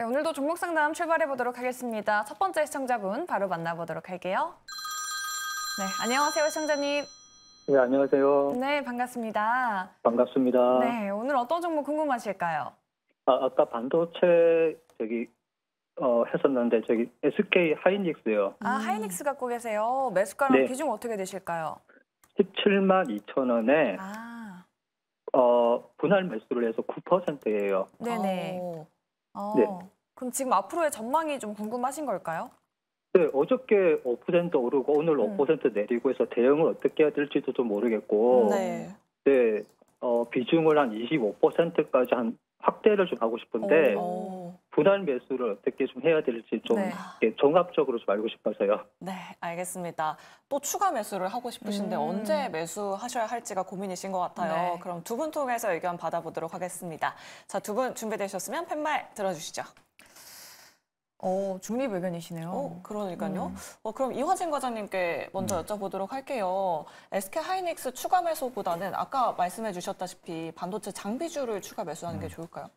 네, 오늘도 종목 상담 출발해 보도록 하겠습니다. 첫 번째 시청자분 바로 만나보도록 할게요. 네, 안녕하세요, 시청자님. 네, 안녕하세요. 네, 반갑습니다. 반갑습니다. 네, 오늘 어떤 종목 궁금하실까요? 아, 아까 반도체 저기 어, 했었는데 저기 SK 하이닉스요. 아, 음. 하이닉스 갖고 계세요. 매수가랑 네. 비중 어떻게 되실까요? 17만 2천 원에 아. 어, 분할 매수를 해서 9%예요. 네네. 오. 어, 네. 그럼 지금 앞으로의 전망이 좀 궁금하신 걸까요? 네, 어저께 5% 오르고 오늘 5% 음. 내리고 해서 대응을 어떻게 해야 될지도 좀 모르겠고, 네, 네 어, 비중을 한 25%까지 한 확대를 좀 하고 싶은데, 오. 분할 매수를 어떻게 좀 해야 될지 좀 네. 종합적으로 좀 알고 싶어서요. 네, 알겠습니다. 또 추가 매수를 하고 싶으신데 음. 언제 매수하셔야 할지가 고민이신 것 같아요. 네. 그럼 두 분 통해서 의견 받아보도록 하겠습니다. 자, 두 분 준비되셨으면 팻말 들어주시죠. 어, 중립 의견이시네요. 어, 그러니까요. 음. 어, 그럼 이화진 과장님께 먼저 음. 여쭤보도록 할게요. SK 하이닉스 추가 매수보다는 아까 말씀해 주셨다시피 반도체 장비주를 추가 매수하는 음. 게 좋을까요?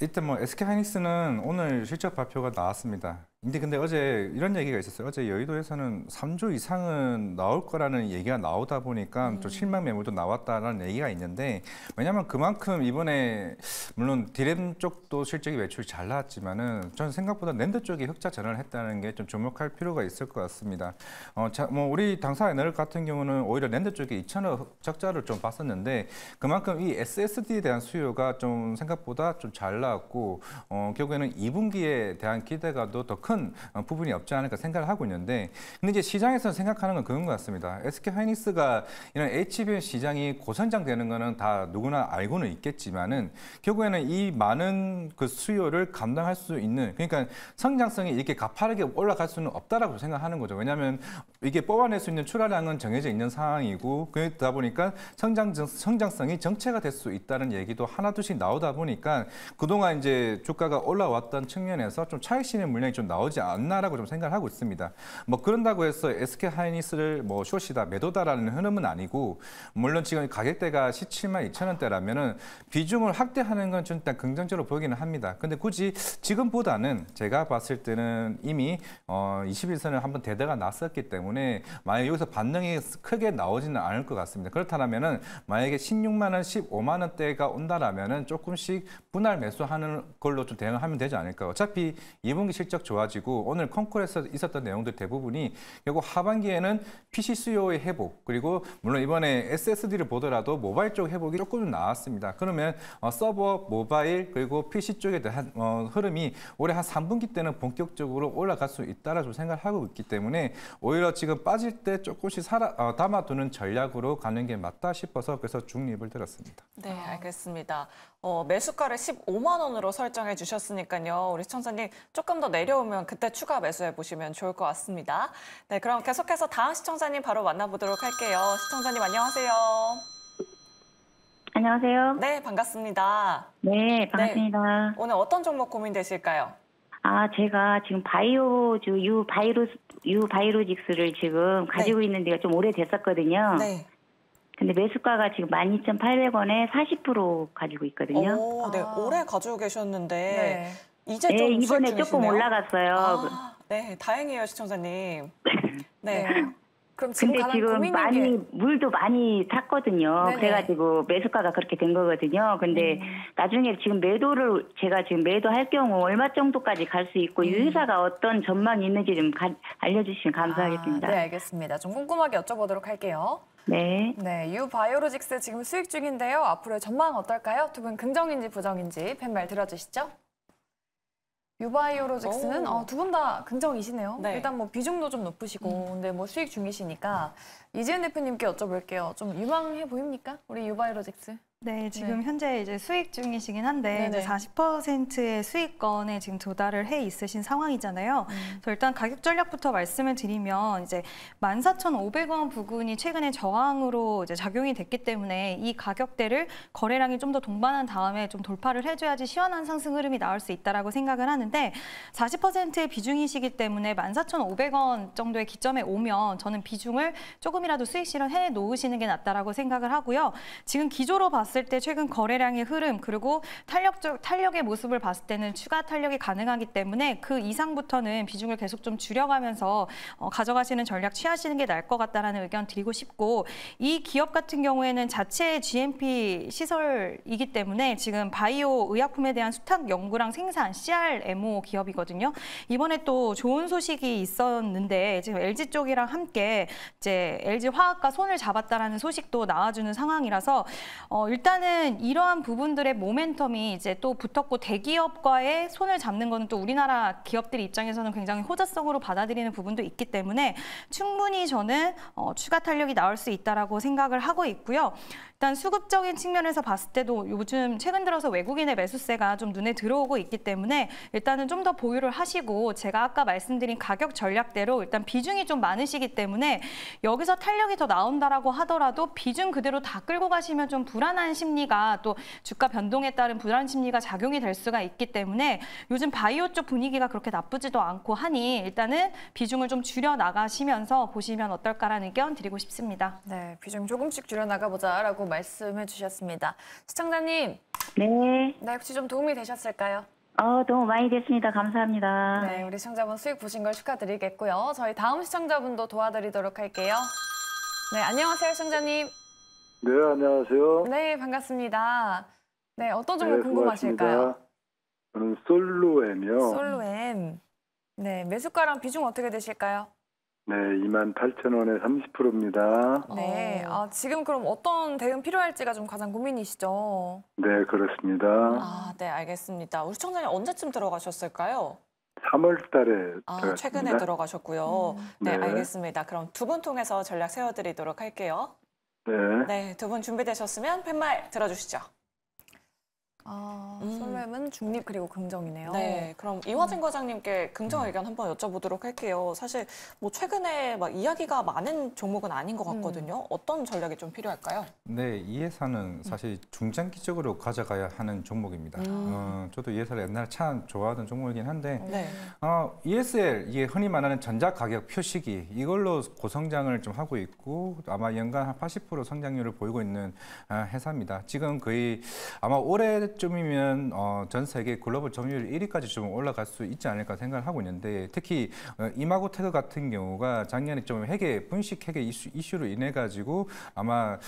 일단 뭐 SK 하이닉스는 오늘 실적 발표가 나왔습니다. 근데 근데 어제 이런 얘기가 있었어요. 어제 여의도에서는 3조 이상은 나올 거라는 얘기가 나오다 보니까 음. 좀 실망 매물도 나왔다라는 얘기가 있는데 왜냐하면 그만큼 이번에 물론 디램 쪽도 실적이 매출이 잘 나왔지만은 저는 생각보다 랜드 쪽이 흑자 전환을 했다는 게 좀 주목할 필요가 있을 것 같습니다. 어, 자, 뭐 우리 당사 NL 같은 경우는 오히려 랜드 쪽에 2천억 적자를 좀 봤었는데 그만큼 이 SSD에 대한 수요가 좀 생각보다 좀 잘 나왔고 어, 결국에는 2분기에 대한 기대가도더 큰 어, 부분이 없지 않을까 생각을 하고 있는데 근데 이제 시장에서 생각하는 건 그런 것 같습니다. SK 하이닉스가 이런 HBM 시장이 고선장되는 거는 다 누구나 알고는 있겠지만은 결국에는 이 많은 그 수요를 감당할 수 있는 그러니까 성장성이 이렇게 가파르게 올라갈 수는 없다라고 생각하는 거죠. 왜냐하면 이게 뽑아낼 수 있는 출하량은 정해져 있는 상황이고 그러다 보니까 성장 성장성이 정체가 될 수 있다는 얘기도 하나둘씩 나오다 보니까 그동안 이제 주가가 올라왔던 측면에서 좀 차익 실현 물량이 좀 나. 나오지 않나라고 좀 생각을 하고 있습니다. 뭐 그런다고 해서 SK 하이닉스를 뭐쇼시다 매도다라는 흐름은 아니고 물론 지금 가격대가 17만 2천 원대라면은 비중을 확대하는 건좀 일단 긍정적으로 보이기는 합니다. 근데 굳이 지금보다는 제가 봤을 때는 이미 어 21선을 한번 대대가 났었기 때문에 만약 여기서 반응이 크게 나오지는 않을 것 같습니다. 그렇다면은 만약에 16만 원, 15만 원대가 온다라면은 조금씩 분할 매수하는 걸로 좀 대응하면 되지 않을까. 어차피 2분기 실적 좋아 가지고 오늘 컨콜에서 있었던 내용들 대부분이 결국 하반기에는 PC 수요의 회복 그리고 물론 이번에 SSD를 보더라도 모바일 쪽 회복이 조금 나왔습니다. 그러면 어, 서버, 모바일 그리고 PC 쪽에 대한 어, 흐름이 올해 한 3분기 때는 본격적으로 올라갈 수 있다라고 생각하고 있기 때문에 오히려 지금 빠질 때 조금씩 살아, 어, 담아두는 전략으로 가는 게 맞다 싶어서 그래서 중립을 들었습니다. 네, 알겠습니다. 어, 매수가를 15만 원으로 설정해 주셨으니까요. 우리 시청자님 조금 더 내려오면 나오면 그때 추가 매수해 보시면 좋을 것 같습니다. 네, 그럼 계속해서 다음 시청자님 바로 만나보도록 할게요. 시청자님 안녕하세요. 안녕하세요. 네, 반갑습니다. 네, 네 반갑습니다. 네, 오늘 어떤 종목 고민되실까요? 아, 제가 지금 바이오주 유바이로유 바이로직스를 지금 네. 가지고 네. 있는 데가 좀 오래됐었거든요. 네. 근데 매수가가 지금 12,800원에 40% 가지고 있거든요. 오, 네. 아. 오래 가지고 계셨는데 네. 이제 네, 이번에 중이시네요. 조금 올라갔어요. 아, 그 네, 다행이에요, 시청자님. 네. 네. 그럼 지금 근데 지금 많이 게... 물도 많이 탔거든요. 네네. 네. 그래가지고 매수가가 그렇게 된 거거든요. 근데 음. 나중에 지금 매도를 제가 지금 매도할 경우 얼마 정도까지 갈 수 있고 음. 유사가 어떤 전망이 있는지 좀 가, 알려주시면 아, 감사하겠습니다. 아, 네 알겠습니다. 좀 궁금하게 여쭤보도록 할게요. 네. 네, 유바이오로직스 지금 수익 중인데요. 앞으로의 전망 어떨까요? 두 분 긍정인지 부정인지 팬말 들어주시죠. 유바이오로 직스는 어, 두 분 다 긍정이시네요. 네. 일단 뭐 비중도 좀 높으시고 음. 근데 뭐 수익 중이시니까 이지은 대표님께 여쭤볼게요. 좀 유망해 보입니까? 우리 유바이오 로직스 네, 네, 지금 네. 현재 이제 수익 중이시긴 한데 네네. 40%의 수익권에 지금 도달을 해 있으신 상황이잖아요. 음. 그래서 일단 가격 전략부터 말씀을 드리면 이제 14,500원 부근이 최근에 저항으로 이제 작용이 됐기 때문에 이 가격대를 거래량이 좀 더 동반한 다음에 좀 돌파를 해줘야지 시원한 상승 흐름이 나올 수 있다라고 생각을 하는데 40%의 비중이시기 때문에 14,500원 정도의 기점에 오면 저는 비중을 조금이라도 수익 실현해 놓으시는 게 낫다라고 생각을 하고요. 지금 기조로 봐 봤을 때 최근 거래량의 흐름 그리고 탄력적 탄력의 모습을 봤을 때는 추가 탄력이 가능하기 때문에 그 이상부터는 비중을 계속 좀 줄여가면서 어, 가져가시는 전략 취하시는 게 나을 것 같다라는 의견 드리고 싶고 이 기업 같은 경우에는 자체 GMP 시설이기 때문에 지금 바이오 의약품에 대한 수탁 연구랑 생산 CRMO 기업이거든요. 이번에 또 좋은 소식이 있었는데 지금 LG 쪽이랑 함께 이제 LG 화학과 손을 잡았다라는 소식도 나와주는 상황이라서 어, 일단은 이러한 부분들의 모멘텀이 이제 또 붙었고 대기업과의 손을 잡는 거는 또 우리나라 기업들 입장에서는 굉장히 호자성으로 받아들이는 부분도 있기 때문에 충분히 저는 어, 추가 탄력이 나올 수 있다라고 생각을 하고 있고요. 일단 수급적인 측면에서 봤을 때도 요즘 최근 들어서 외국인의 매수세가 좀 눈에 들어오고 있기 때문에 일단은 좀 더 보유를 하시고 제가 아까 말씀드린 가격 전략대로 일단 비중이 좀 많으시기 때문에 여기서 탄력이 더 나온다라고 하더라도 비중 그대로 다 끌고 가시면 좀 불안한 심리가 또 주가 변동에 따른 불안 심리가 작용이 될 수가 있기 때문에 요즘 바이오 쪽 분위기가 그렇게 나쁘지도 않고 하니 일단은 비중을 좀 줄여 나가시면서 보시면 어떨까라는 의견 드리고 싶습니다. 네, 비중 조금씩 줄여 나가보자라고 말씀해 주셨습니다. 시청자님. 네. 나 네, 혹시 좀 도움이 되셨을까요? 어, 너무 많이 됐습니다. 감사합니다. 네, 우리 시청자분 수익 보신 걸 축하드리겠고요. 저희 다음 시청자분도 도와드리도록 할게요. 네, 안녕하세요, 시청자님. 네, 안녕하세요. 네, 반갑습니다. 네, 어떤 점목 네, 궁금하실까요? 저는 솔로엠이요솔로엠 네, 매수가랑 비중 어떻게 되실까요? 네, 2만 8천 원에 30%입니다. 네, 어. 아, 지금 그럼 어떤 대응 필요할지가 좀 가장 고민이시죠? 네, 그렇습니다. 아, 네, 알겠습니다. 우리 청장님 언제쯤 들어가셨을까요? 3월 달에 아, 들어갔습니다. 최근에 들어가셨고요. 음. 네, 네, 알겠습니다. 그럼 두 분 통해서 전략 세워드리도록 할게요. 네. 네, 두 분 준비되셨으면 팻말 들어주시죠. 아, 음. 설렘은 중립 그리고 긍정이네요. 네, 그럼 이화진 과장님께 긍정 음. 의견 한번 여쭤보도록 할게요. 사실 뭐 최근에 막 이야기가 많은 종목은 아닌 것 음. 같거든요. 음. 어떤 전략이 좀 필요할까요? 네, 이 회사는 사실 중장기적으로 가져가야 하는 종목입니다. 음. 어, 저도 이 회사를 옛날 참 좋아하던 종목이긴 한데 네. 어, ESL, 이게 흔히 말하는 전자 가격 표식이 이걸로 고성장을 좀 하고 있고 아마 연간 한 80% 성장률을 보이고 있는 어, 회사입니다. 지금 거의 아마 올해 올해쯤이면 어, 전 세계 글로벌 점유율 1위까지 좀 올라갈 수 있지 않을까 생각을 하고 있는데 특히 어, 이마고 테크 같은 경우가 작년에 좀 회계 분식 회계 이슈, 이슈로 인해 가지고 아마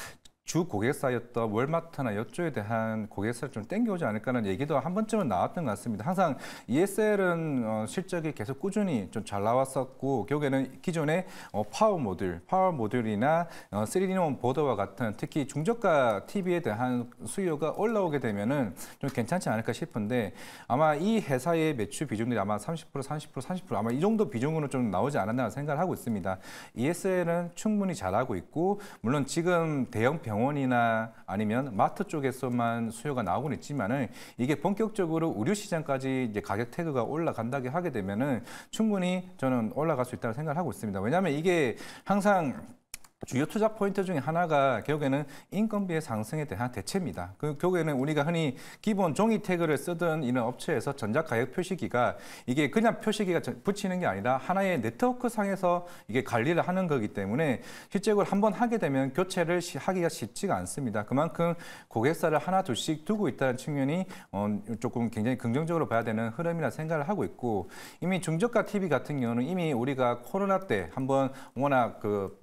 주 고객사였던 월마트나 여조에 대한 고객사를 좀 땡겨오지 않을까는 얘기도 한 번쯤은 나왔던 것 같습니다. 항상 ESL은 어, 실적이 계속 꾸준히 좀 잘 나왔었고 결국에는 기존의 어, 파워 모듈, 파워 모듈이나 어, 3D놈 보더와 같은 특히 중저가 TV에 대한 수요가 올라오게 되면은 좀 괜찮지 않을까 싶은데 아마 이 회사의 매출 비중들이 아마 30% 30% 30% 아마 이 정도 비중으로 좀 나오지 않았나 생각을 하고 있습니다. ESL은 충분히 잘하고 있고 물론 지금 대형 병원 병원이나 아니면 마트 쪽에서만 수요가 나오곤 있지만은 이게 본격적으로 의류 시장까지 이제 가격 태그가 올라간다게 하게 되면은 충분히 저는 올라갈 수 있다고 생각 하고 있습니다. 왜냐하면 이게 항상 주요 투자 포인트 중에 하나가 결국에는 인건비의 상승에 대한 대체입니다. 그 결국에는 우리가 흔히 기본 종이 태그를 쓰던 이런 업체에서 전자 가격 표시기가 이게 그냥 표시기가 붙이는 게 아니라 하나의 네트워크 상에서 이게 관리를 하는 거기 때문에 실제로 한번 하게 되면 교체를 하기가 쉽지가 않습니다. 그만큼 고객사를 하나 둘씩 두고 있다는 측면이 어, 조금 굉장히 긍정적으로 봐야 되는 흐름이라 생각을 하고 있고 이미 중저가 TV 같은 경우는 이미 우리가 코로나 때 한번 워낙 그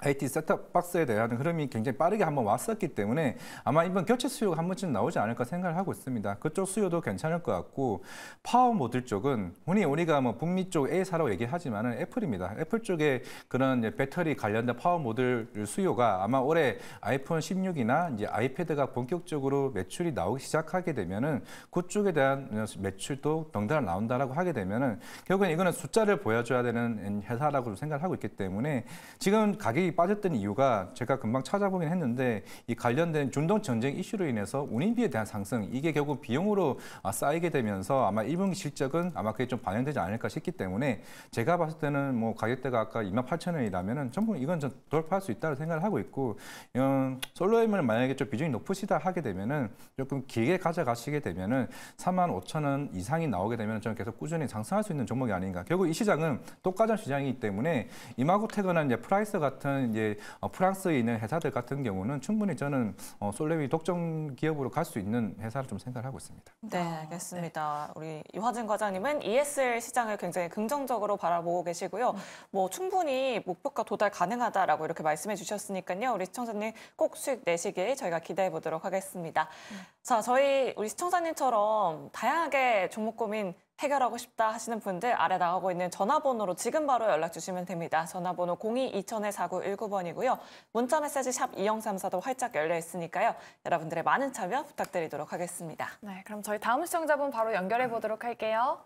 IT 셋탑 박스에 대한 흐름이 굉장히 빠르게 한번 왔었기 때문에 아마 이번 교체 수요가 한 번쯤 나오지 않을까 생각을 하고 있습니다. 그쪽 수요도 괜찮을 것 같고 파워 모듈 쪽은 흔히 우리가 뭐 북미 쪽 A사라고 얘기하지만 은 애플입니다. 애플 쪽에 그런 배터리 관련된 파워 모듈 수요가 아마 올해 아이폰 16이나 이제 아이패드가 본격적으로 매출이 나오기 시작하게 되면은 그쪽에 대한 매출도 덩달아 나온다라고 하게 되면은 결국엔 이거는 숫자를 보여줘야 되는 회사라고 생각을 하고 있기 때문에 지금 가격이 빠졌던 이유가 제가 금방 찾아보긴 했는데 이 관련된 중동 전쟁 이슈로 인해서 운임비에 대한 상승 이게 결국 비용으로 아, 쌓이게 되면서 아마 1분기 실적은 아마 그게 좀 반영되지 않을까 싶기 때문에 제가 봤을 때는 뭐 가격대가 아까 2만 8천 원이라면 전부 이건 좀 돌파할 수 있다고 생각을 하고 있고 음, 솔로엠을 만약에 좀 비중이 높으시다 하게 되면은 조금 길게 가져가시게 되면은 4만 5천 원 이상이 나오게 되면 은는 계속 꾸준히 상승할 수 있는 종목이 아닌가. 결국 이 시장은 똑같은 시장이기 때문에 이마구테거나 이제 프라이스 같은 있는 이제 어, 프랑스에 있는 회사들 같은 경우는 충분히 저는 어, 솔레미 독점 기업으로 갈 수 있는 회사를 좀 생각을 하고 있습니다. 네, 아, 알겠습니다. 네. 우리 이화진 과장님은 ESL 시장을 굉장히 긍정적으로 바라보고 계시고요. 음. 뭐 충분히 목표가 도달 가능하다라고 이렇게 말씀해 주셨으니까요. 우리 시청자님 꼭 수익 내시길 저희가 기대해 보도록 하겠습니다. 음. 자, 저희 우리 시청자님처럼 다양하게 종목 고민 해결하고 싶다 하시는 분들 아래 나가고 있는 전화번호로 지금 바로 연락 주시면 됩니다. 전화번호 0 2 2 0 0 4 9 1 9번이고요 문자메시지 샵 2034도 활짝 열려 있으니까요. 여러분들의 많은 참여 부탁드리도록 하겠습니다. 네, 그럼 저희 다음 시청자분 바로 연결해 보도록 할게요.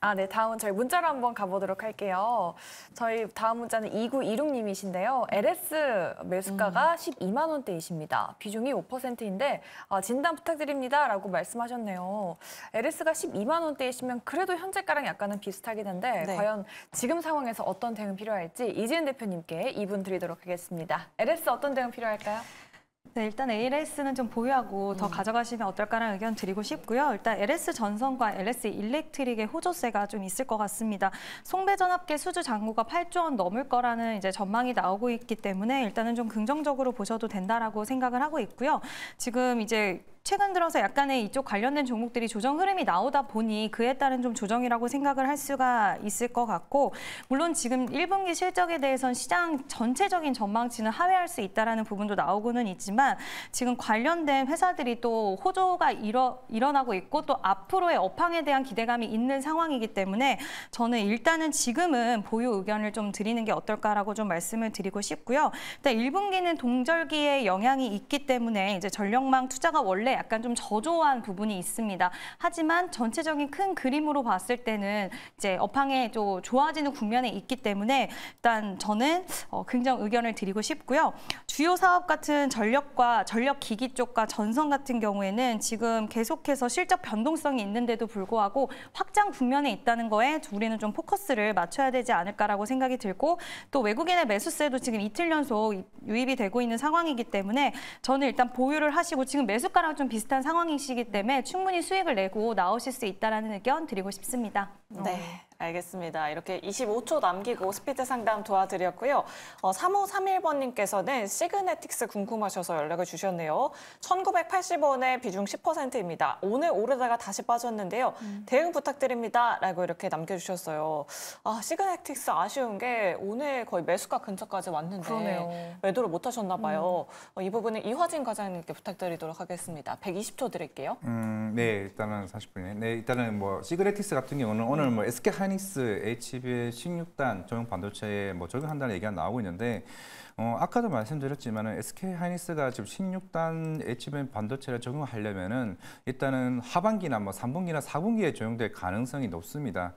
아, 네. 다음 은 저희 문자로 한번 가보도록 할게요. 저희 다음 문자는 2926님이신데요. LS 매수가가 음. 12만 원대이십니다. 비중이 5%인데 아, 어, 진단 부탁드립니다. 라고 말씀하셨네요. LS가 12만 원대이시면 그래도 현재가랑 약간은 비슷하긴 한데 네. 과연 지금 상황에서 어떤 대응 필요할지 이지은 대표님께 이분 드리도록 하겠습니다. LS 어떤 대응 필요할까요? 네, 일단 ALS는 좀 보유하고 더 음. 가져가시면 어떨까라는 의견 드리고 싶고요. 일단 LS 전선과 LS 일렉트릭의 호조세가 좀 있을 것 같습니다. 송배전압계 수주 잔고가 8조 원 넘을 거라는 이제 전망이 나오고 있기 때문에 일단은 좀 긍정적으로 보셔도 된다라고 생각을 하고 있고요. 지금 이제 최근 들어서 약간의 이쪽 관련된 종목들이 조정 흐름이 나오다 보니 그에 따른 좀 조정이라고 생각을 할 수가 있을 것 같고 물론 지금 1분기 실적에 대해선 시장 전체적인 전망치는 하회할 수 있다는 부분도 나오고는 있지만 지금 관련된 회사들이 또 호조가 일어, 일어나고 있고 또 앞으로의 업황에 대한 기대감이 있는 상황이기 때문에 저는 일단은 지금은 보유 의견을 좀 드리는 게 어떨까라고 좀 말씀을 드리고 싶고요. 일단 1분기는 동절기에 영향이 있기 때문에 이제 전력망 투자가 원래 약간 좀 저조한 부분이 있습니다. 하지만 전체적인 큰 그림으로 봤을 때는 이제 업황에 좀 좋아지는 국면에 있기 때문에 일단 저는 어, 긍정 의견을 드리고 싶고요. 주요 사업 같은 전력과 전력 기기 쪽과 전선 같은 경우에는 지금 계속해서 실적 변동성이 있는데도 불구하고 확장 국면에 있다는 거에 우리는 좀 포커스를 맞춰야 되지 않을까라고 생각이 들고 또 외국인의 매수세도 지금 이틀 연속 유입이 되고 있는 상황이기 때문에 저는 일단 보유를 하시고 지금 매수가랑 좀 비슷한 상황이시기 때문에 충분히 수익을 내고 나오실 수 있다는 의견 드리고 싶습니다. 네. 알겠습니다. 이렇게 25초 남기고 스피드 상담 도와드렸고요. 어, 3531번님께서는 시그네틱스 궁금하셔서 연락을 주셨네요. 1 9 8 0원에 비중 10%입니다. 오늘 오르다가 다시 빠졌는데요. 음. 대응 부탁드립니다. 라고 이렇게 남겨주셨어요. 아, 시그네틱스 아쉬운 게 오늘 거의 매수가 근처까지 왔는데 그러네요. 매도를 못하셨나 봐요. 음. 어, 이 부분은 이화진 과장님께 부탁드리도록 하겠습니다. 120초 드릴게요. 음, 네, 일단은 40분이네. 네, 일단은 뭐 시그네틱스 같은 경우는 오늘 뭐 SK 하이 하이닉스 HB의 16단 전용 반도체에 뭐 적용한다는 얘기가 나오고 있는데 어, 아까도 말씀드렸지만 SK 하이닉스가 지금 16단 HBM 반도체를 적용하려면 일단은 하반기나 뭐 3분기나 4분기에 적용될 가능성이 높습니다.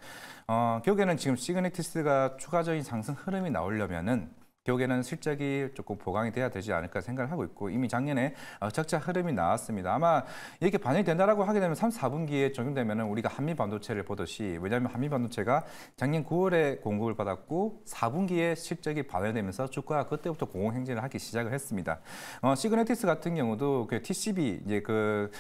어, 결국에는 지금 시그네티스가 추가적인 상승 흐름이 나오려면은 결국에는 실적이 조금 보강이 돼야 되지 않을까 생각을 하고 있고 이미 작년에 어, 적자 흐름이 나왔습니다. 아마 이렇게 반영이 된다라고 하게 되면 3, 4분기에 적용되면 우리가 한미 반도체를 보듯이 왜냐하면 한미 반도체가 작년 9월에 공급을 받았고 4분기에 실적이 반영되면서 주가가 그때부터 공공행진을 하기 시작을 했습니다. 어, 시그네티스 같은 경우도 그 TCB 이제 그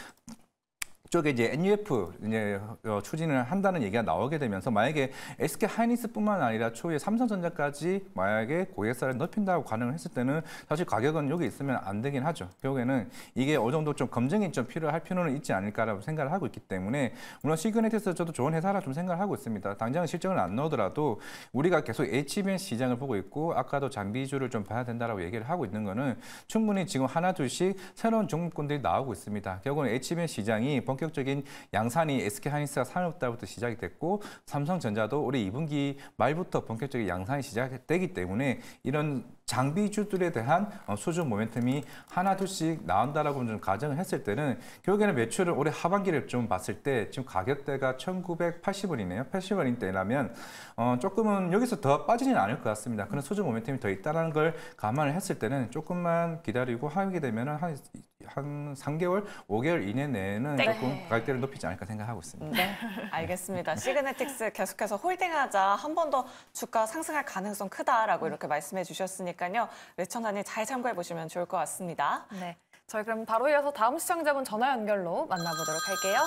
쪽에 이제 NUF 이제 네, 어, 추진을 한다는 얘기가 나오게 되면서 만약에 SK 하이닉스뿐만 아니라 초에 삼성전자까지 만약에 고객사를 높인다고 가능을 했을 때는 사실 가격은 여기 있으면 안 되긴 하죠. 결국에는 이게 어느 정도 좀 검증이 좀 필요할 필요는 있지 않을까라고 생각을 하고 있기 때문에 물론 시그네티스 저도 좋은 회사라 좀 생각을 하고 있습니다. 당장 실적을 안 넣더라도 우리가 계속 HBM 시장을 보고 있고 아까도 장비주를 좀 봐야 된다라고 얘기를 하고 있는 거는 충분히 지금 하나 둘씩 새로운 종목군들이 나오고 있습니다. 결국은 HBM 시장이 본격적인 양산이 SK 하이닉스가 3월부터 시작이 됐고 삼성전자도 올해 2분기 말부터 본격적인 양산이 시작되기 때문에 이런 장비주들에 대한 어, 수주 모멘텀이 하나 둘씩 나온다라고 좀 가정을 했을 때는 결국에는 매출을 올해 하반기를 좀 봤을 때 지금 가격대가 1980원이네요. 80원인 때라면 어 조금은 여기서 더 빠지진 않을 것 같습니다. 그런 수주 모멘텀이 더 있다는 걸 감안을 했을 때는 조금만 기다리고 하게 되면 한한 3개월, 5개월 이내 내에는 네. 조금 가격대를 높이지 않을까 생각하고 있습니다. 네, 알겠습니다. 시그네틱스 계속해서 홀딩하자 한 번 더 주가 상승할 가능성 크다라고 이렇게 말씀해 주셨으니까요. 외청단이 잘 참고해 보시면 좋을 것 같습니다. 네, 저희 그럼 바로 이어서 다음 시청자분 전화 연결로 만나보도록 할게요.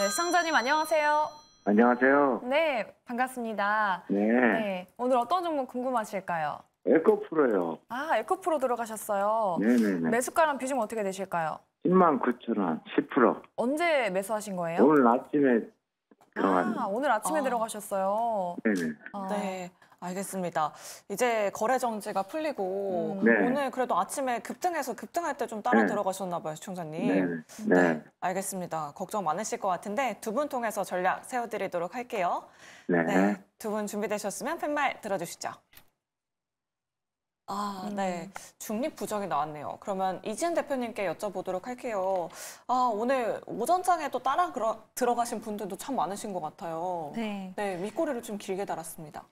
네, 시청자님 안녕하세요. 안녕하세요. 네, 반갑습니다. 네. 네 오늘 어떤 종목 궁금하실까요? 에코프로요. 아, 에코프로 들어가셨어요. 네네네. 매수가랑 비중 어떻게 되실까요? 10만 9천 원, 10%. 언제 매수하신 거예요? 오늘 아침에 들어갔 아, 오늘 아침에 아. 들어가셨어요. 네네. 아. 네. 알겠습니다. 이제 거래 정지가 풀리고 음. 네. 오늘 그래도 아침에 급등해서 급등할 때 좀 따라 네. 들어가셨나 봐요, 시청자님. 네. 네. 네. 알겠습니다. 걱정 많으실 것 같은데 두 분 통해서 전략 세워드리도록 할게요. 네. 네 두 분 준비되셨으면 팻말 들어주시죠. 아, 네. 음. 중립 부적이 나왔네요. 그러면 이지은 대표님께 여쭤보도록 할게요. 아, 오늘 오전장에 도 따라 그러, 들어가신 분들도 참 많으신 것 같아요. 네. 네, 밑꼬리를 좀 길게 달았습니다.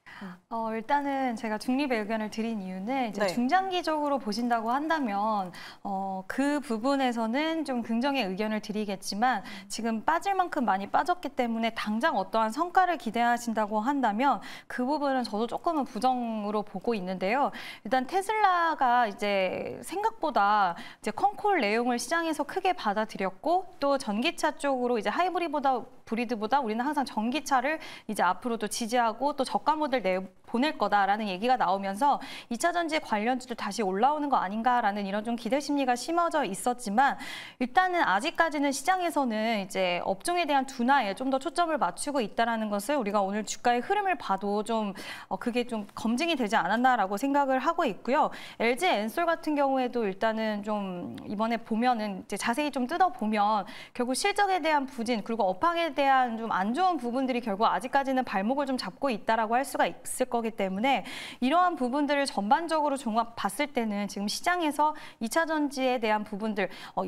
어, 일단은 제가 중립의 의견을 드린 이유는 이제 네. 중장기적으로 보신다고 한다면 어, 그 부분에서는 좀 긍정의 의견을 드리겠지만 지금 빠질 만큼 많이 빠졌기 때문에 당장 어떠한 성과를 기대하신다고 한다면 그 부분은 저도 조금은 부정으로 보고 있는데요. 일단 일단 테슬라가 이제 생각보다 이제 콩콜 내용을 시장에서 크게 받아들였고 또 전기차 쪽으로 이제 하이브리보다 브리드보다 우리는 항상 전기차를 이제 앞으로도 지지하고 또 저가 모델 내 보낼 거다라는 얘기가 나오면서 2차 전지 관련주도 다시 올라오는 거 아닌가라는 이런 좀 기대 심리가 심어져 있었지만 일단은 아직까지는 시장에서는 이제 업종에 대한 둔화에 좀 더 초점을 맞추고 있다라는 것을 우리가 오늘 주가의 흐름을 봐도 좀 어, 그게 좀 검증이 되지 않았나라고 생각을 하고 있고요. LG 엔솔 같은 경우에도 일단은 좀 이번에 보면은 이제 자세히 좀 뜯어 보면 결국 실적에 대한 부진 그리고 업황에 대한 대한 좀 안 좋은 부분들이 결국 아직까지는 발목을 좀 잡고 있다라고 할 수가 있을 거기 때문에 이러한 부분들을 전반적으로 종합 봤을 때는 지금 시장에서 2차 전지에 대한 부분들 어,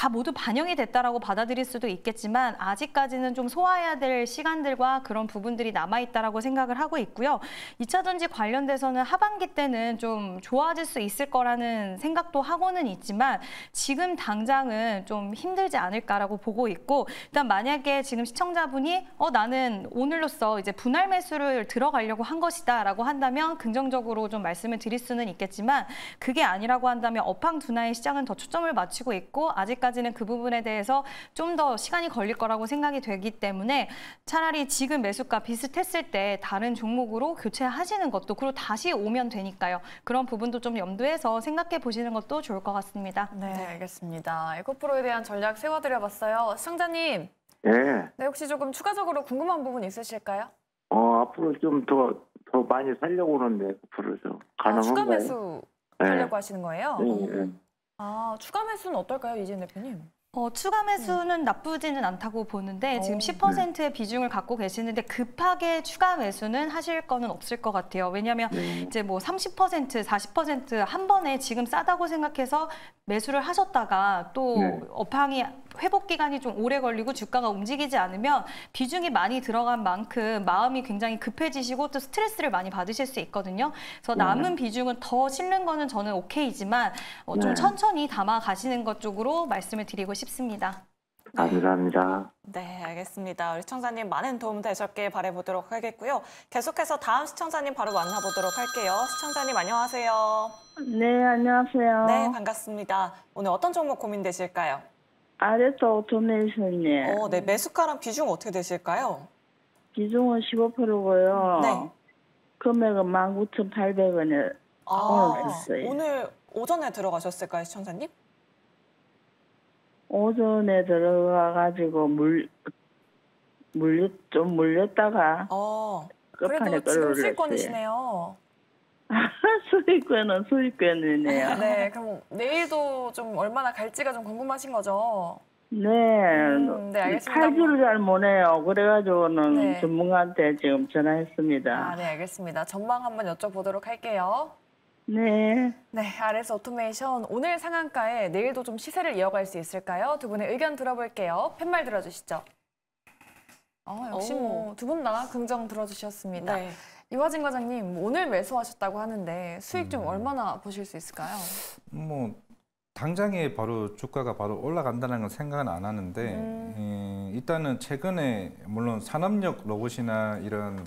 다 모두 반영이 됐다라고 받아들일 수도 있겠지만 아직까지는 좀 소화해야 될 시간들과 그런 부분들이 남아있다라고 생각을 하고 있고요. 2차전지 관련돼서는 하반기 때는 좀 좋아질 수 있을 거라는 생각도 하고는 있지만 지금 당장은 좀 힘들지 않을까라고 보고 있고 일단 만약에 지금 시청자분이 어 나는 오늘로써 이제 분할 매수를 들어가려고 한 것이다 라고 한다면 긍정적으로 좀 말씀을 드릴 수는 있겠지만 그게 아니라고 한다면 업황 둔화의 시장은 더 초점을 맞추고 있고 아직까지 때까지는 그 부분에 대해서 좀 더 시간이 걸릴 거라고 생각이 되기 때문에 차라리 지금 매수가 비슷했을 때 다른 종목으로 교체하시는 것도 그리고 다시 오면 되니까요. 그런 부분도 좀 염두해서 생각해 보시는 것도 좋을 것 같습니다. 네, 알겠습니다. 에코프로에 대한 전략 세워드려봤어요. 시청자님. 네. 네, 혹시 조금 추가적으로 궁금한 부분 있으실까요? 어, 앞으로 좀 더 더 많이 살려고 하는데 앞으로 좀 가능한가요? 아, 추가 매수 네. 하려고 네. 하시는 거예요? 네. 어. 네. 아, 추가 매수는 어떨까요, 이진 대표님? 어, 추가 매수는 네. 음. 나쁘지는 않다고 보는데 오. 어, 지금 10%의 네. 비중을 갖고 계시는데 급하게 추가 매수는 하실 거는 없을 것 같아요. 왜냐하면 네. 이제 뭐 30%, 40%한 번에 지금 싸다고 생각해서 매수를 하셨다가 또 네. 업황이 회복 기간이 좀 오래 걸리고 주가가 움직이지 않으면 비중이 많이 들어간 만큼 마음이 굉장히 급해지시고 또 스트레스를 많이 받으실 수 있거든요. 그래서 네. 남은 비중은 더 실는 거는 저는 오케이지만 어, 좀 네. 천천히 담아 가시는 것 쪽으로 말씀을 드리고 싶습니다. 싶습니다. 네. 감사합니다. 네, 알겠습니다. 우리 시청자님 많은 도움 되셨길 바라보도록 하겠고요. 계속해서 다음 시청자님 바로 만나보도록 할게요. 시청자님 안녕하세요. 네, 안녕하세요. 네, 반갑습니다. 오늘 어떤 종목 고민되실까요? 아레토 오토메이션이에요. 어, 네, 매수가랑 비중 어떻게 되실까요? 비중은 15%고요. 네. 금액은 19,800원을 아, 오늘 샀어요. 오늘 오전에 들어가셨을까요, 시청자님? 오전에 들어가가지고 물, 물렸, 좀 물렸다가. 어. 그래도 지금 수익권이시네요. 수익권은 수익권이네요. 네, 그럼 내일도 좀 얼마나 갈지가 좀 궁금하신 거죠? 네, 음, 네 알겠습니다. 칼질을 잘 못해요. 그래가지고는 네. 전문가한테 지금 전화했습니다. 아, 네, 알겠습니다. 전망 한번 여쭤보도록 할게요. 네. 네, RS 오토메이션 오늘 상한가에 내일도 좀 시세를 이어갈 수 있을까요? 두 분의 의견 들어볼게요. 팻말 들어주시죠. 어, 역시 뭐 두 분 다 긍정 들어주셨습니다. 네. 이화진 과장님 뭐 오늘 매수하셨다고 하는데 수익 좀 음. 얼마나 보실 수 있을까요? 뭐 당장에 바로 주가가 바로 올라간다는 건 생각은 안 하는데 음. 예, 일단은 최근에 물론 산업력 로봇이나 이런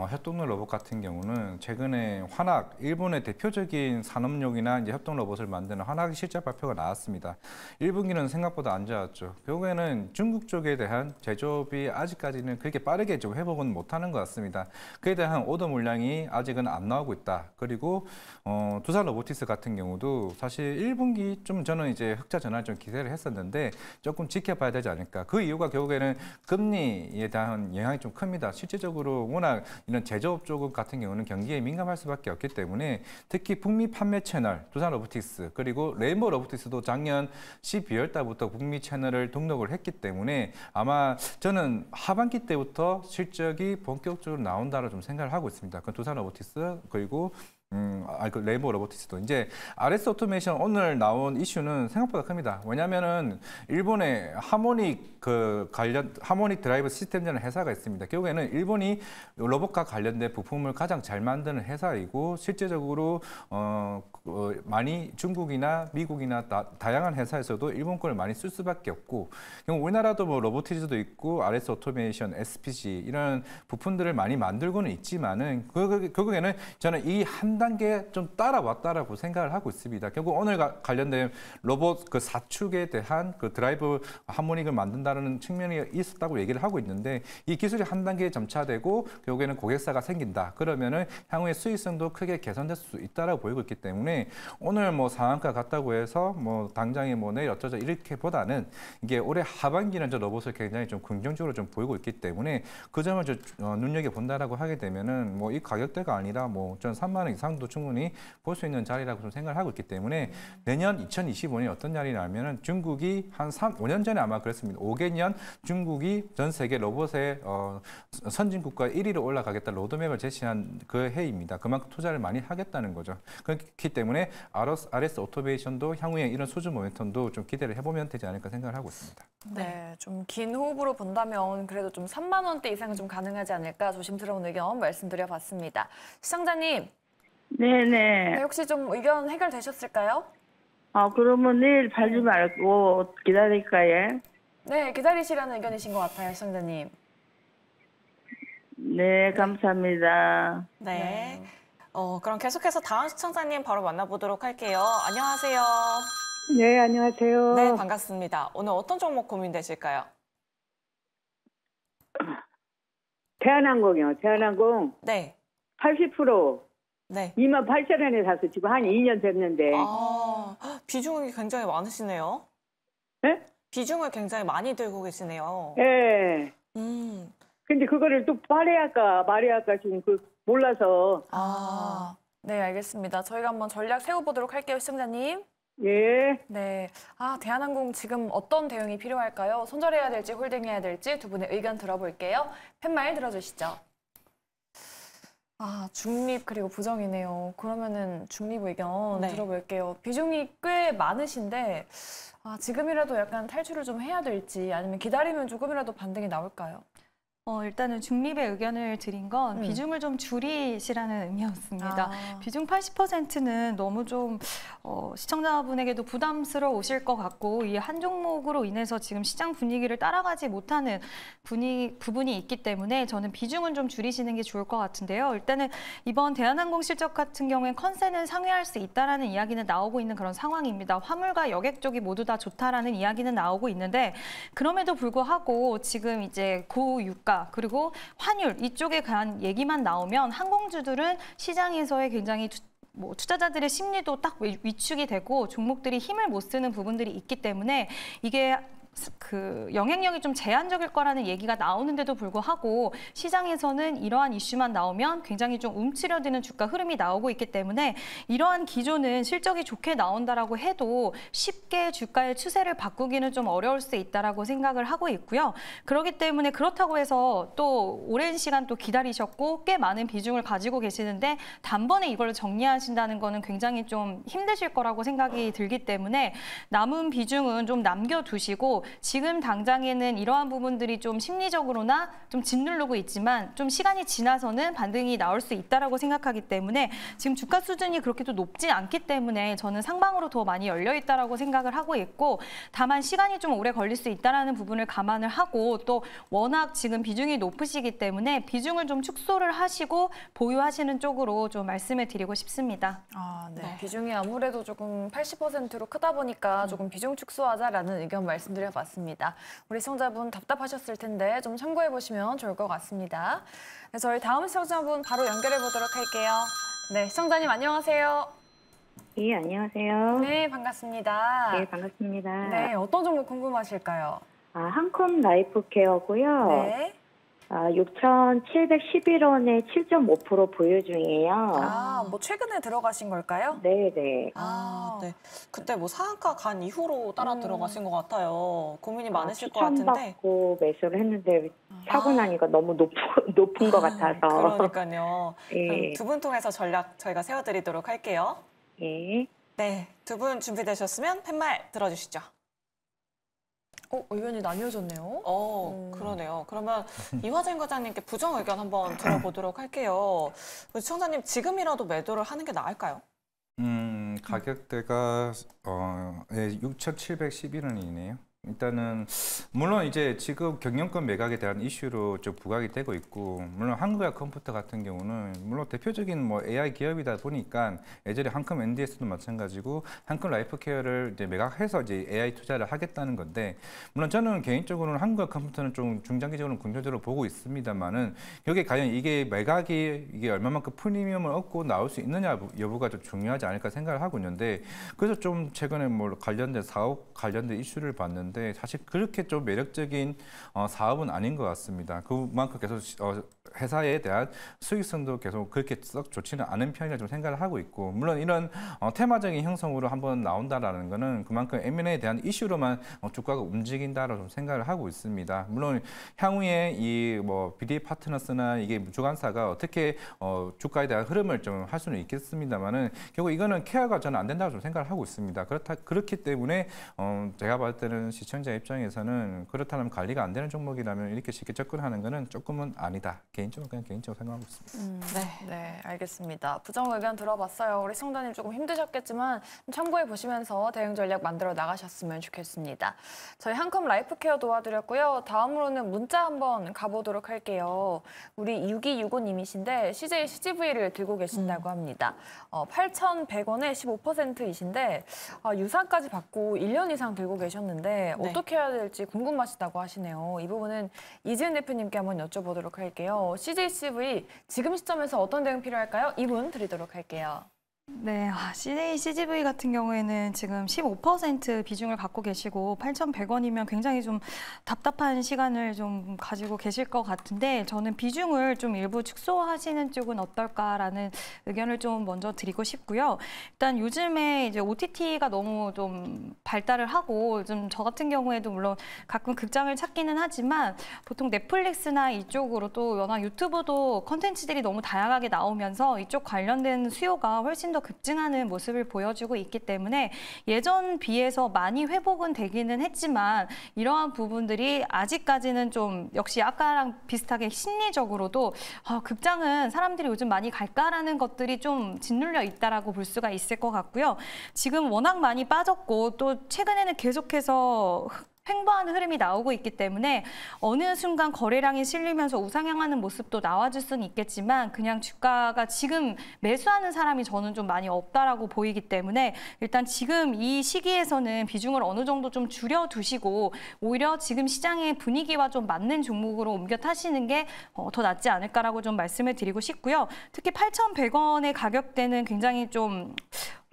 어, 협동 로봇 같은 경우는 최근에 환학, 일본의 대표적인 산업용이나 이제 협동 로봇을 만드는 환학의 실적 발표가 나왔습니다. 1분기는 생각보다 안 좋았죠. 결국에는 중국 쪽에 대한 제조업이 아직까지는 그렇게 빠르게 좀 회복은 못하는 것 같습니다. 그에 대한 오더 물량이 아직은 안 나오고 있다. 그리고 어, 두산 로보티스 같은 경우도 사실 1분기 좀 저는 이제 흑자 전환 좀 기대를 했었는데 조금 지켜봐야 되지 않을까. 그 이유가 결국에는 금리에 대한 영향이 좀 큽니다. 실질적으로 워낙 이런 제조업 쪽 같은 경우는 경기에 민감할 수밖에 없기 때문에 특히 북미 판매 채널 두산 로보틱스 그리고 레인보 로보틱스도 작년 12월 달부터 북미 채널을 등록을 했기 때문에 아마 저는 하반기 때부터 실적이 본격적으로 나온다고 좀 생각을 하고 있습니다. 그 두산 로보틱스 그리고 음, 아, 그 레이버 로보틱스도 이제 RS 오토메이션 오늘 나온 이슈는 생각보다 큽니다. 왜냐면은 일본의 하모닉 그 관련 하모닉 드라이버 시스템이라는 회사가 있습니다. 결국에는 일본이 로봇과 관련된 부품을 가장 잘 만드는 회사이고 실제적으로 어 어, 많이 중국이나 미국이나 다, 양한 회사에서도 일본 거를 많이 쓸 수밖에 없고 그럼 우리나라도 뭐 로보티즈도 있고 RS 오토메이션, SPG 이런 부품들을 많이 만들고는 있지만은 그, 그 결국에는 저는 이 한 단계 좀 따라왔다라고 생각을 하고 있습니다. 결국 오늘 가, 관련된 로봇 그 사축에 대한 그 드라이브 하모닉을 만든다는 측면이 있었다고 얘기를 하고 있는데 이 기술이 한 단계 점차되고 결국에는 고객사가 생긴다. 그러면은 향후에 수익성도 크게 개선될 수 있다라고 보이고 있기 때문에 오늘 뭐 상한가 같다고 해서 뭐 당장에 뭐 내일 어쩌자 이렇게보다는 이게 올해 하반기는 저 로봇을 굉장히 좀 긍정적으로 좀 보이고 있기 때문에 그 점을 좀 어, 눈여겨 본다라고 하게 되면은 뭐 이 가격대가 아니라 뭐 전 3만 원 이상도 충분히 볼 수 있는 자리라고 좀 생각을 하고 있기 때문에 내년 2025년 어떤 날이 나면은 중국이 한 3, 5년 전에 아마 그랬습니다. 5개년 중국이 전 세계 로봇의 어, 선진 국가 1위로 올라가겠다 로드맵을 제시한 그 해입니다. 그만큼 투자를 많이 하겠다는 거죠. 그렇기 때문에 때문에 RS, RS 오토베이션도 향후에 이런 수주 모멘텀도 좀 기대를 해보면 되지 않을까 생각을 하고 있습니다. 네, 네. 좀 긴 호흡으로 본다면 그래도 좀 3만 원대 이상은 좀 가능하지 않을까 조심스러운 의견 말씀드려봤습니다. 시청자님. 네네. 네. 네, 혹시 좀 의견 해결되셨을까요? 아 그러면 내일 팔지 말고 기다릴까요? 네, 기다리시라는 의견이신 것 같아요, 시청자님. 네, 감사합니다. 네. 네. 어, 그럼 계속해서 다음 시청자님 바로 만나보도록 할게요. 안녕하세요. 네, 안녕하세요. 네, 반갑습니다. 오늘 어떤 종목 고민되실까요? 대한항공이요. 대한항공. 네. 80%. 네. 2만 8천 원에 사서 지금 한 2년 됐는데. 아, 비중이 굉장히 많으시네요. 네? 비중을 굉장히 많이 들고 계시네요. 네. 음. 근데 그거를 또 말해야 할까 말해야 할까 지금 그 몰라서. 아, 네, 알겠습니다. 저희가 한번 전략 세워보도록 할게요, 시청자님. 예. 네. 아, 대한항공 지금 어떤 대응이 필요할까요? 손절해야 될지 홀딩해야 될지 두 분의 의견 들어볼게요. 팻말 들어주시죠. 아, 중립 그리고 부정이네요. 그러면은 중립 의견 네. 들어볼게요. 비중이 꽤 많으신데 아, 지금이라도 약간 탈출을 좀 해야 될지 아니면 기다리면 조금이라도 반등이 나올까요? 어, 일단은 중립의 의견을 드린 건 음. 비중을 좀 줄이시라는 의미였습니다. 아. 비중 80%는 너무 좀 어, 시청자분에게도 부담스러우실 것 같고 이 한 종목으로 인해서 지금 시장 분위기를 따라가지 못하는 분위, 부분이 있기 때문에 저는 비중은 좀 줄이시는 게 좋을 것 같은데요. 일단은 이번 대한항공 실적 같은 경우엔 컨셉은 상회할 수 있다라는 이야기는 나오고 있는 그런 상황입니다. 화물과 여객 쪽이 모두 다 좋다라는 이야기는 나오고 있는데 그럼에도 불구하고 지금 이제 고유가 그리고 환율 이쪽에 관한 얘기만 나오면 항공주들은 시장에서의 굉장히 뭐 투자자들의 심리도 딱 위축이 되고 종목들이 힘을 못 쓰는 부분들이 있기 때문에 이게 그 영향력이 좀 제한적일 거라는 얘기가 나오는데도 불구하고 시장에서는 이러한 이슈만 나오면 굉장히 좀 움츠려드는 주가 흐름이 나오고 있기 때문에 이러한 기조는 실적이 좋게 나온다라고 해도 쉽게 주가의 추세를 바꾸기는 좀 어려울 수 있다라고 생각을 하고 있고요. 그렇기 때문에 그렇다고 해서 또 오랜 시간 또 기다리셨고 꽤 많은 비중을 가지고 계시는데 단번에 이걸 정리하신다는 거는 굉장히 좀 힘드실 거라고 생각이 들기 때문에 남은 비중은 좀 남겨두시고 지금 당장에는 이러한 부분들이 좀 심리적으로나 좀 짓누르고 있지만 좀 시간이 지나서는 반등이 나올 수 있다라고 생각하기 때문에 지금 주가 수준이 그렇게 또 높지 않기 때문에 저는 상방으로 더 많이 열려 있다라고 생각을 하고 있고 다만 시간이 좀 오래 걸릴 수 있다라는 부분을 감안을 하고 또 워낙 지금 비중이 높으시기 때문에 비중을 좀 축소를 하시고 보유하시는 쪽으로 좀 말씀을 드리고 싶습니다. 아, 네. 네. 비중이 아무래도 조금 80%로 크다 보니까 음. 조금 비중 축소하자라는 의견 말씀드려봤 같습니다. 우리 시청자분 답답하셨을 텐데 좀 참고해 보시면 좋을 것 같습니다. 네, 저희 다음 시청자분 바로 연결해 보도록 할게요. 네, 시청자님 안녕하세요. 네, 안녕하세요. 네, 반갑습니다. 네, 반갑습니다. 네, 어떤 정보 궁금하실까요? 아, 한컴 라이프 케어고요. 네. 아, 6,711원에 7.5% 보유 중이에요. 아, 뭐 최근에 들어가신 걸까요? 네네. 네. 아, 아, 네. 그때 뭐 상한가 간 이후로 따라 음. 들어가신 것 같아요. 고민이 아, 많으실 것 같은데. 받고 매수를 했는데 아. 사고 나니까 너무 높, 높은 것 같아서. 그러니까요. 예. 두분 통해서 전략 저희가 세워드리도록 할게요. 예. 네, 두 분 준비되셨으면 팻말 들어주시죠. 어, 의견이 나뉘어졌네요. 어, 음. 그러네요. 그러면 이화진 과장님께 부정 의견 한번 들어보도록 할게요. 우리 시청자님, 지금이라도 매도를 하는 게 나을까요? 음, 가격대가 어, 예, 6,711원이네요. 일단은 물론 이제 지금 경영권 매각에 대한 이슈로 좀 부각이 되고 있고 물론 한국의 컴퓨터 같은 경우는 물론 대표적인 뭐 AI 기업이다 보니까 예전에 한컴 NDS도 마찬가지고 한컴 라이프케어를 이제 매각해서 이제 AI 투자를 하겠다는 건데 물론 저는 개인적으로는 한국의 컴퓨터는 좀 중장기적으로 긍정적으로 보고 있습니다만은 여기 과연 이게 매각이 이게 얼마만큼 프리미엄을 얻고 나올 수 있느냐 여부가 좀 중요하지 않을까 생각을 하고 있는데 그래서 좀 최근에 뭐 관련된 사업 관련된 이슈를 봤는데 사실 그렇게 좀 매력적인 어, 사업은 아닌 것 같습니다. 그만큼 계속 어, 회사에 대한 수익성도 계속 그렇게 썩 좋지는 않은 편이라 좀 생각을 하고 있고 물론 이런 어, 테마적인 형성으로 한번 나온다라는 거는 그만큼 M&A에 대한 이슈로만 어, 주가가 움직인다라고 좀 생각을 하고 있습니다. 물론 향후에 이뭐 BD 파트너스나 이게 주관사가 어떻게 어, 주가에 대한 흐름을 좀 할 수는 있겠습니다만은 결국 이거는 케어가 저는 안 된다고 좀 생각을 하고 있습니다. 그렇다 그렇기 때문에 어, 제가 봤을 때는 시청자 입장에서는 그렇다면 관리가 안 되는 종목이라면 이렇게 쉽게 접근하는 거는 조금은 아니다. 개인적으로 그냥 개인적으로 생각하고 있습니다. 음, 네, 네, 네 알겠습니다. 부정 의견 들어봤어요. 우리 성단님 조금 힘드셨겠지만 참고해 보시면서 대응 전략 만들어 나가셨으면 좋겠습니다. 저희 한컴 라이프케어 도와드렸고요. 다음으로는 문자 한번 가보도록 할게요. 우리 6265님이신데 CJ CGV를 들고 계신다고 음. 합니다. 어, 8,100원에 15%이신데 어, 유산까지 받고 1년 이상 들고 계셨는데 네. 어떻게 해야 될지 궁금하시다고 하시네요. 이 부분은 이지은 대표님께 한번 여쭤보도록 할게요. 어, CJCV 지금 시점에서 어떤 대응 필요할까요? 이분 드리도록 할게요. 네, 아, CA, CGV 같은 경우에는 지금 15% 비중을 갖고 계시고 8,100원이면 굉장히 좀 답답한 시간을 좀 가지고 계실 것 같은데 저는 비중을 좀 일부 축소하시는 쪽은 어떨까라는 의견을 좀 먼저 드리고 싶고요. 일단 요즘에 이제 OTT가 너무 좀 발달을 하고 좀 저 같은 경우에도 물론 가끔 극장을 찾기는 하지만 보통 넷플릭스나 이쪽으로 또 워낙 유튜브도 컨텐츠들이 너무 다양하게 나오면서 이쪽 관련된 수요가 훨씬 더더 급증하는 모습을 보여주고 있기 때문에 예전 비해서 많이 회복은 되기는 했지만 이러한 부분들이 아직까지는 좀 역시 아까랑 비슷하게 심리적으로도 아, 극장은 사람들이 요즘 많이 갈까라는 것들이 좀 짓눌려 있다라고 볼 수가 있을 것 같고요. 지금 워낙 많이 빠졌고 또 최근에는 계속해서 횡보하는 흐름이 나오고 있기 때문에 어느 순간 거래량이 실리면서 우상향하는 모습도 나와줄 수는 있겠지만 그냥 주가가 지금 매수하는 사람이 저는 좀 많이 없다라고 보이기 때문에 일단 지금 이 시기에서는 비중을 어느 정도 좀 줄여두시고 오히려 지금 시장의 분위기와 좀 맞는 종목으로 옮겨 타시는 게더 어, 낫지 않을까라고 좀 말씀을 드리고 싶고요. 특히 8,100원의 가격대는 굉장히 좀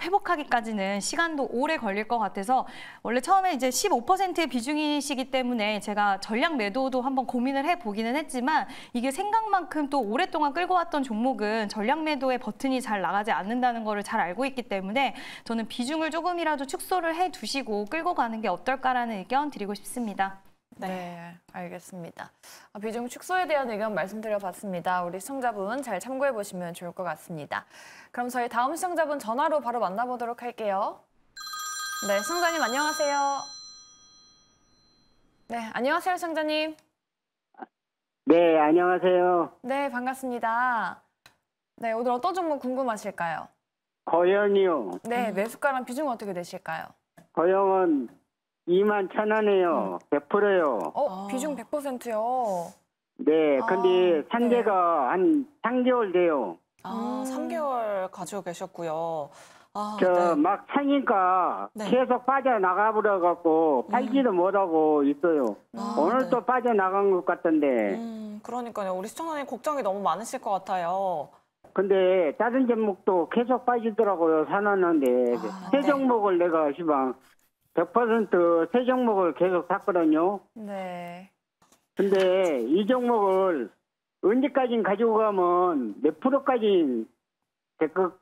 회복하기까지는 시간도 오래 걸릴 것 같아서 원래 처음에 이제 15%의 비중이시기 때문에 제가 전략 매도도 한번 고민을 해보기는 했지만 이게 생각만큼 또 오랫동안 끌고 왔던 종목은 전략 매도의 버튼이 잘 나가지 않는다는 것을 잘 알고 있기 때문에 저는 비중을 조금이라도 축소를 해두시고 끌고 가는 게 어떨까라는 의견 드리고 싶습니다. 네. 네. 알겠습니다. 아, 비중 축소에 대한 의견 말씀드려봤습니다. 우리 시청자분 잘 참고해보시면 좋을 것 같습니다. 그럼 저희 다음 시청자분 전화로 바로 만나보도록 할게요. 네, 시청자님 안녕하세요. 네, 안녕하세요, 시청자님. 네, 안녕하세요. 네, 반갑습니다. 네, 오늘 어떤 종목 궁금하실까요? 고연이요. 네, 매수가랑 비중 어떻게 되실까요? 고영은 2만 천 원이에요. 100%요. 음. 어, 아. 비중 100%요. 네, 아. 근데 산재가 한 3개월 돼요. 아, 음. 3개월 가지고 계셨고요. 아, 저막 네. 차니까 네. 계속 빠져나가버려갖고 음. 팔지도 음. 못하고 있어요. 아, 네. 오늘도 네. 빠져나간 것 같던데. 음, 그러니까요. 우리 시청자님 걱정이 너무 많으실 것 같아요. 근데 다른 종목도 계속 빠지더라고요. 사놨는데 아, 새 종목을 네. 내가 시방 100%세 종목을 계속 샀거든요. 네. 근데 이 종목을 언제까지 가지고 가면 몇 프로까지 대급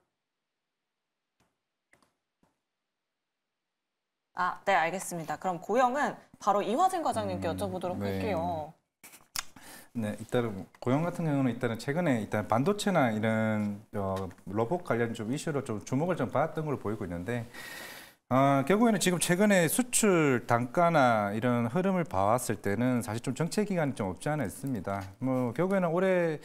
아, 네, 알겠습니다. 그럼 고영은 바로 이화진 과장님께 음, 여쭤보도록 네. 할게요. 네, 일단은 고용 같은 경우는 일단은 최근에 일단 반도체나 이런 어, 로봇 관련 좀 이슈로 좀 주목을 좀 받았던 걸로 보이고 있는데 어, 결국에는 지금 최근에 수출 단가나 이런 흐름을 봐왔을 때는 사실 좀 정체 기간이 좀 없지 않아 있습니다. 뭐 결국에는 올해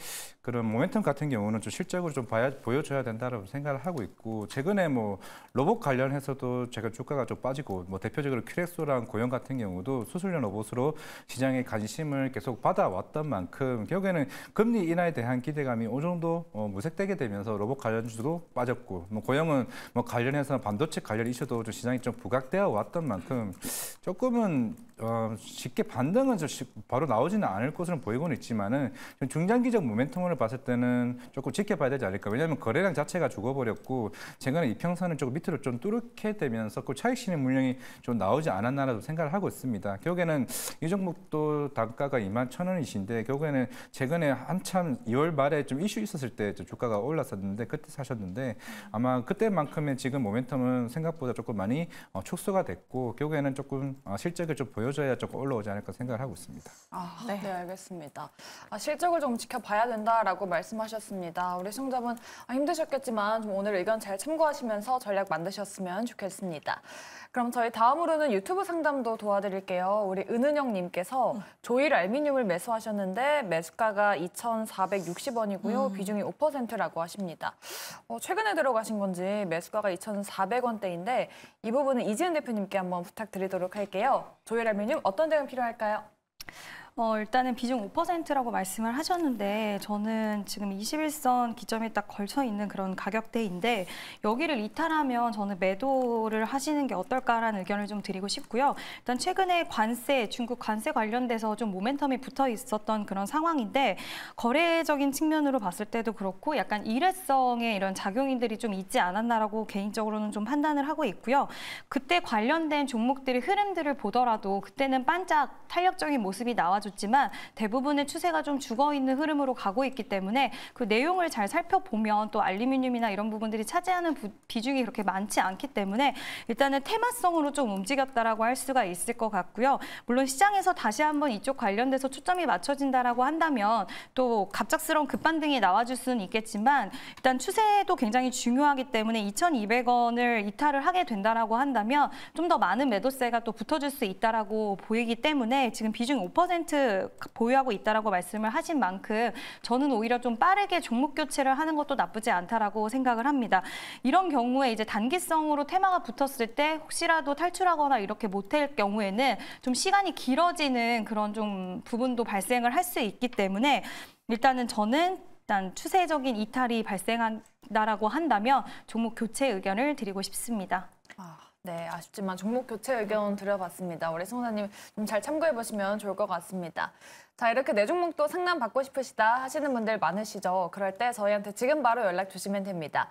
그런 모멘텀 같은 경우는 좀 실적으로 좀 봐야, 보여줘야 된다라고 생각을 하고 있고 최근에 뭐 로봇 관련해서도 제가 주가가 좀 빠지고 뭐 대표적으로 큐렉소랑 고용 같은 경우도 수술용 로봇으로 시장의 관심을 계속 받아왔던 만큼 결국에는 금리 인하에 대한 기대감이 어느 정도 어, 무색되게 되면서 로봇 관련주도 빠졌고 뭐 고용은 뭐 관련해서 반도체 관련 이슈도 좀 시장이 좀 부각되어 왔던 만큼 조금은 어, 쉽게 반등은 좀 바로 나오지는 않을 것으로 보이고는 있지만은 중장기적 모멘텀을 봤을 때는 조금 지켜봐야 되지 않을까. 왜냐하면 거래량 자체가 죽어버렸고 최근에 이평선을 조금 밑으로 좀 뚫게 되면서 그 차익 실의 물량이 좀 나오지 않았나라고 생각을 하고 있습니다. 결국에는 이 종목도 단가가 2만 천 원이신데 결국에는 최근에 한참 2월 말에 좀 이슈 있었을 때 주가가 올랐었는데 그때 사셨는데 아마 그때만큼의 지금 모멘텀은 생각보다 조금 많이 어, 축소가 됐고 결국에는 조금 어, 실적을 좀 보여줘야 조금 올라오지 않을까 생각을 하고 있습니다. 아, 네. 네 알겠습니다. 아, 실적을 좀 지켜봐야 된다. 라고 말씀하셨습니다. 우리 시청자분 아, 힘드셨겠지만 오늘 의견 잘 참고하시면서 전략 만드셨으면 좋겠습니다. 그럼 저희 다음으로는 유튜브 상담도 도와드릴게요. 우리 은은영님께서 음. 조일 알미늄을 매수하셨는데 매수가가 2,460원이고요. 음. 비중이 5%라고 하십니다. 어, 최근에 들어가신 건지 매수가가 2,400원대인데 이 부분은 이지은 대표님께 한번 부탁드리도록 할게요. 조일 알미늄 어떤 대응 필요할까요? 어, 일단은 비중 5%라고 말씀을 하셨는데 저는 지금 21선 기점에 딱 걸쳐 있는 그런 가격대인데 여기를 이탈하면 저는 매도를 하시는 게 어떨까라는 의견을 좀 드리고 싶고요. 일단 최근에 관세, 중국 관세 관련돼서 좀 모멘텀이 붙어 있었던 그런 상황인데 거래적인 측면으로 봤을 때도 그렇고 약간 일회성의 이런 작용인들이 좀 있지 않았나라고 개인적으로는 좀 판단을 하고 있고요. 그때 관련된 종목들의 흐름들을 보더라도 그때는 반짝 탄력적인 모습이 나와주 나와줬지만 대부분의 추세가 좀 죽어있는 흐름으로 가고 있기 때문에 그 내용을 잘 살펴보면 또 알루미늄이나 이런 부분들이 차지하는 부, 비중이 그렇게 많지 않기 때문에 일단은 테마성으로 좀 움직였다라고 할 수가 있을 것 같고요. 물론 시장에서 다시 한번 이쪽 관련돼서 초점이 맞춰진다라고 한다면 또 갑작스러운 급반등이 나와줄 수는 있겠지만 일단 추세도 굉장히 중요하기 때문에 2,200원을 이탈을 하게 된다라고 한다면 좀 더 많은 매도세가 또 붙어줄 수 있다라고 보이기 때문에 지금 비중 5% 10% 보유하고 있다라고 말씀을 하신 만큼 저는 오히려 좀 빠르게 종목 교체를 하는 것도 나쁘지 않다라고 생각을 합니다. 이런 경우에 이제 단기성으로 테마가 붙었을 때 혹시라도 탈출하거나 이렇게 못할 경우에는 좀 시간이 길어지는 그런 좀 부분도 발생을 할 수 있기 때문에 일단은 저는 일단 추세적인 이탈이 발생한다라고 한다면 종목 교체 의견을 드리고 싶습니다. 아. 네, 아쉽지만 종목 교체 의견 드려봤습니다. 우리 승호사님 좀 잘 참고해보시면 좋을 것 같습니다. 자, 이렇게 내 종목도 상담 받고 싶으시다 하시는 분들 많으시죠? 그럴 때 저희한테 지금 바로 연락 주시면 됩니다.